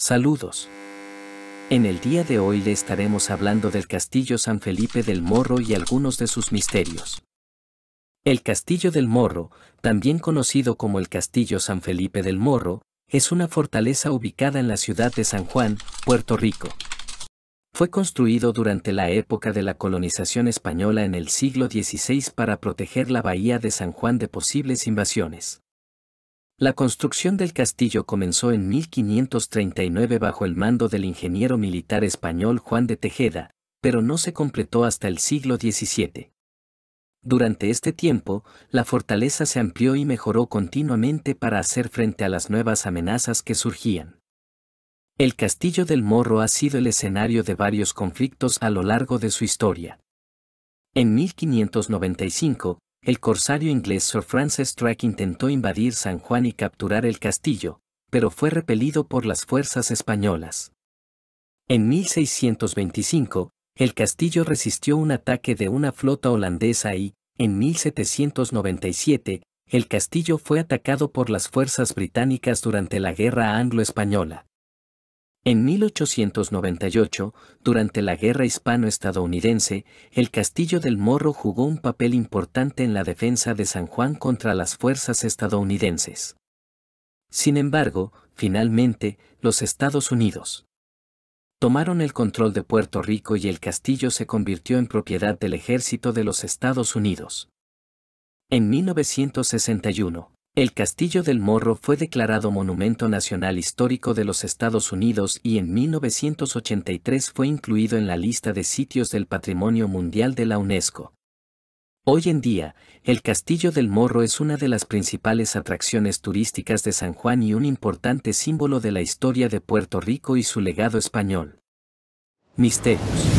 Saludos. En el día de hoy le estaremos hablando del Castillo San Felipe del Morro y algunos de sus misterios. El Castillo del Morro, también conocido como el Castillo San Felipe del Morro, es una fortaleza ubicada en la ciudad de San Juan, Puerto Rico. Fue construido durante la época de la colonización española en el siglo XVI para proteger la bahía de San Juan de posibles invasiones. La construcción del castillo comenzó en 1539 bajo el mando del ingeniero militar español Juan de Tejeda, pero no se completó hasta el siglo XVII. Durante este tiempo, la fortaleza se amplió y mejoró continuamente para hacer frente a las nuevas amenazas que surgían. El Castillo del Morro ha sido el escenario de varios conflictos a lo largo de su historia. En 1595, el corsario inglés Sir Francis Drake intentó invadir San Juan y capturar el castillo, pero fue repelido por las fuerzas españolas. En 1625, el castillo resistió un ataque de una flota holandesa y, en 1797, el castillo fue atacado por las fuerzas británicas durante la Guerra Anglo-Española. En 1898, durante la Guerra Hispano-Estadounidense, el Castillo del Morro jugó un papel importante en la defensa de San Juan contra las fuerzas estadounidenses. Sin embargo, finalmente, los Estados Unidos tomaron el control de Puerto Rico y el castillo se convirtió en propiedad del ejército de los Estados Unidos. En 1961, el Castillo del Morro fue declarado Monumento Nacional Histórico de los Estados Unidos y en 1983 fue incluido en la lista de sitios del Patrimonio Mundial de la UNESCO. Hoy en día, el Castillo del Morro es una de las principales atracciones turísticas de San Juan y un importante símbolo de la historia de Puerto Rico y su legado español. Misterios.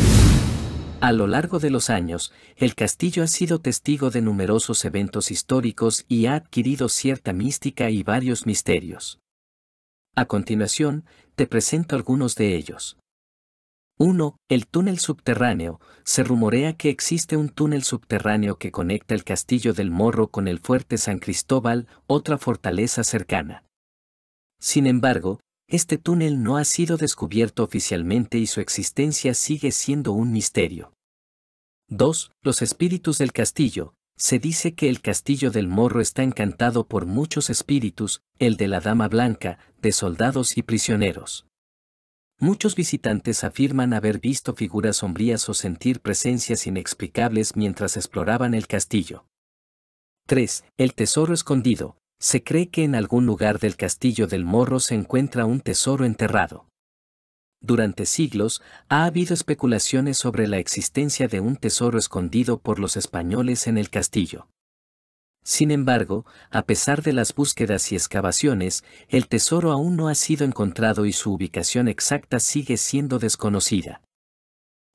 A lo largo de los años, el castillo ha sido testigo de numerosos eventos históricos y ha adquirido cierta mística y varios misterios. A continuación, te presento algunos de ellos. 1. El túnel subterráneo. Se rumorea que existe un túnel subterráneo que conecta el castillo del Morro con el fuerte San Cristóbal, otra fortaleza cercana. Sin embargo, este túnel no ha sido descubierto oficialmente y su existencia sigue siendo un misterio. 2. Los espíritus del castillo. Se dice que el castillo del morro está encantado por muchos espíritus, el de la Dama Blanca, de soldados y prisioneros. Muchos visitantes afirman haber visto figuras sombrías o sentir presencias inexplicables mientras exploraban el castillo. 3. El tesoro escondido. Se cree que en algún lugar del castillo del morro se encuentra un tesoro enterrado. Durante siglos ha habido especulaciones sobre la existencia de un tesoro escondido por los españoles en el castillo. Sin embargo, a pesar de las búsquedas y excavaciones, el tesoro aún no ha sido encontrado y su ubicación exacta sigue siendo desconocida.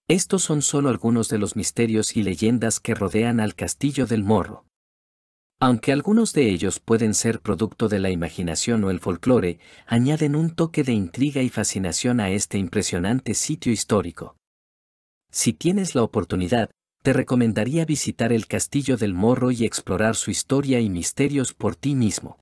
Estos son solo algunos de los misterios y leyendas que rodean al castillo del morro. Aunque algunos de ellos pueden ser producto de la imaginación o el folclore, añaden un toque de intriga y fascinación a este impresionante sitio histórico. Si tienes la oportunidad, te recomendaría visitar el Castillo del Morro y explorar su historia y misterios por ti mismo.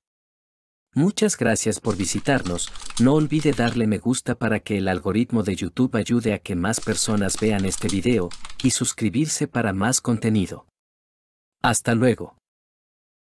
Muchas gracias por visitarnos, no olvide darle me gusta para que el algoritmo de YouTube ayude a que más personas vean este video, y suscribirse para más contenido. Hasta luego.